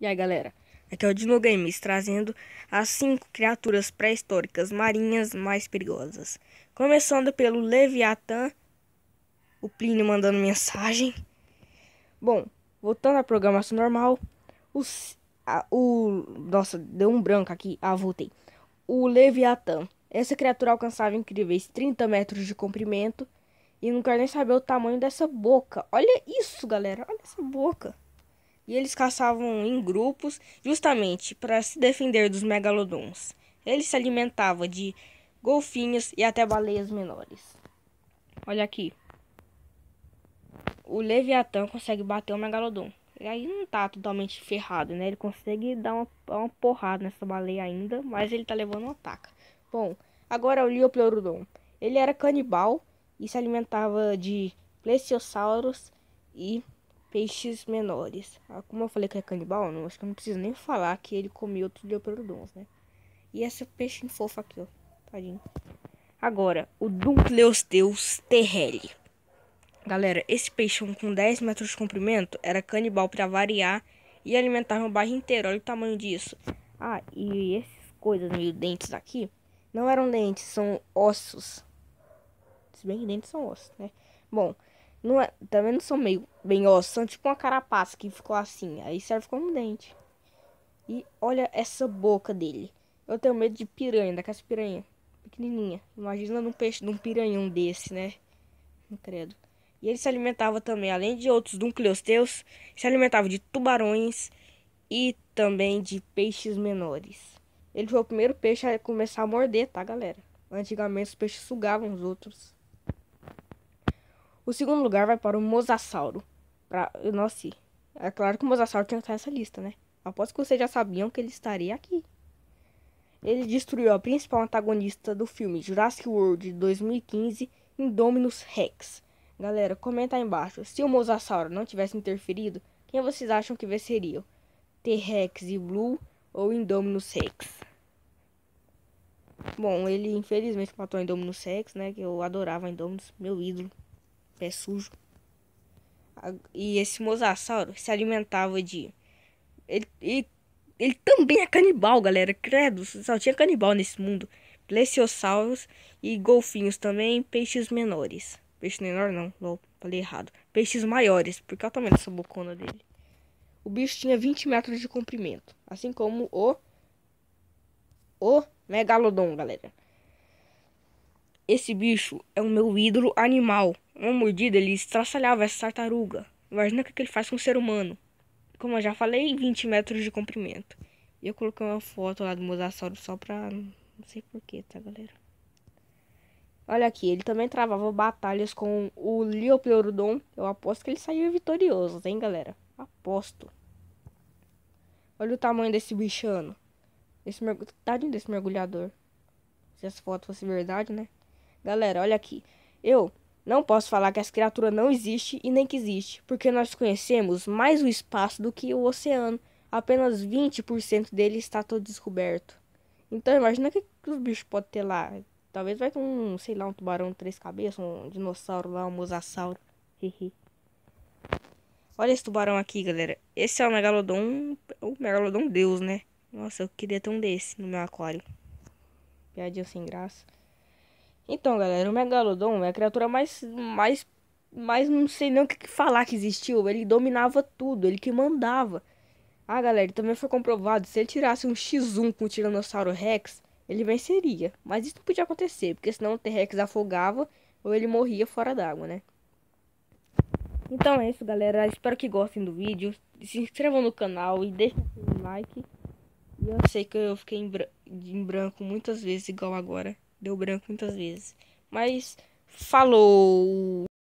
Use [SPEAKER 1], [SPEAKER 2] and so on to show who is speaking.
[SPEAKER 1] E aí galera, aqui é o Dino Games trazendo as 5 criaturas pré-históricas marinhas mais perigosas. Começando pelo Leviatã, o Plínio mandando mensagem. Bom, voltando à programação normal, os, a, o. Nossa, deu um branco aqui. Ah, voltei. O Leviatã. Essa criatura alcançava incríveis 30 metros de comprimento. E não quero nem saber o tamanho dessa boca. Olha isso, galera. Olha essa boca e eles caçavam em grupos justamente para se defender dos megalodons. Eles se alimentavam de golfinhos e até baleias menores. Olha aqui. O Leviatã consegue bater o megalodon. Ele aí não tá totalmente ferrado, né? Ele consegue dar uma, uma porrada nessa baleia ainda, mas ele tá levando um ataque. Bom, agora o Liopleurodon. Ele era canibal e se alimentava de plesiossauros e peixes menores. Ah, como eu falei que é canibal, não, acho que eu não preciso nem falar que ele comeu outros leopardons, né? E esse peixe fofo aqui, ó. Tadinho. Agora, o Dunkleosteus terrelli. Galera, esse peixão com 10 metros de comprimento era canibal para variar e alimentar um bairro inteiro. Olha o tamanho disso. Ah, e essas coisas meio dentes aqui não eram dentes, são ossos. Se bem que dentes são ossos, né? Bom, não é, também tá não são meio bem ossos, são tipo uma carapaça que ficou assim, aí serve como dente. E olha essa boca dele. Eu tenho medo de piranha, daquelas piranha pequenininha. Imagina num peixe, num piranhão desse, né? Não credo. E ele se alimentava também, além de outros nucleosteus, se alimentava de tubarões e também de peixes menores. Ele foi o primeiro peixe a começar a morder, tá, galera? Antigamente os peixes sugavam os outros. O segundo lugar vai para o Mosasauro. Pra... Nossa, é claro que o Mosasauro tinha que estar nessa lista, né? Aposto que vocês já sabiam que ele estaria aqui. Ele destruiu a principal antagonista do filme Jurassic World de 2015, Indominus Rex. Galera, comenta aí embaixo. Se o Mosasauro não tivesse interferido, quem vocês acham que venceriam? T-Rex e Blue ou Indominus Rex? Bom, ele infelizmente matou o Indominus Rex, né? Que eu adorava Indominus, meu ídolo pé sujo. E esse mosasauro se alimentava de. Ele, ele, ele também é canibal, galera. Credo, só tinha canibal nesse mundo. Plesiossauros e golfinhos também, peixes menores. Peixe menor não, não, falei errado. Peixes maiores, porque olha o tamanho dessa bocona dele. O bicho tinha 20 metros de comprimento, assim como o. O megalodon, galera. Esse bicho é o meu ídolo animal. Uma mordida ele estraçalhava essa tartaruga. Imagina o que ele faz com o ser humano. Como eu já falei, 20 metros de comprimento. E eu coloquei uma foto lá do Mosasauro só pra. Não sei porquê, tá, galera? Olha aqui, ele também travava batalhas com o Leopleurodon. Eu aposto que ele saiu vitorioso, hein, galera? Aposto. Olha o tamanho desse bichano. Esse mergu... Tadinho desse mergulhador. Se essa foto fosse verdade, né? Galera, olha aqui. Eu não posso falar que essa criatura não existe e nem que existe, porque nós conhecemos mais o espaço do que o oceano. Apenas 20% dele está todo descoberto. Então imagina que os bichos podem ter lá. Talvez vai ter um, sei lá, um tubarão de três cabeças, um dinossauro lá, um mosasauro. Olha esse tubarão aqui, galera. Esse é o megalodon, o megalodon deus, né? Nossa, eu queria ter um desse no meu aquário. Piadinha sem graça. Então, galera, o Megalodon é a criatura mais, mais, mais não sei nem o que falar que existiu. Ele dominava tudo, ele que mandava. Ah, galera, também foi comprovado, se ele tirasse um X1 com o Tiranossauro Rex, ele venceria. Mas isso não podia acontecer, porque senão o T-Rex afogava ou ele morria fora d'água, né? Então é isso, galera. Espero que gostem do vídeo. Se inscrevam no canal e deixem o like. E eu sei que eu fiquei em, em branco muitas vezes, igual agora. Deu branco muitas vezes. Mas falou!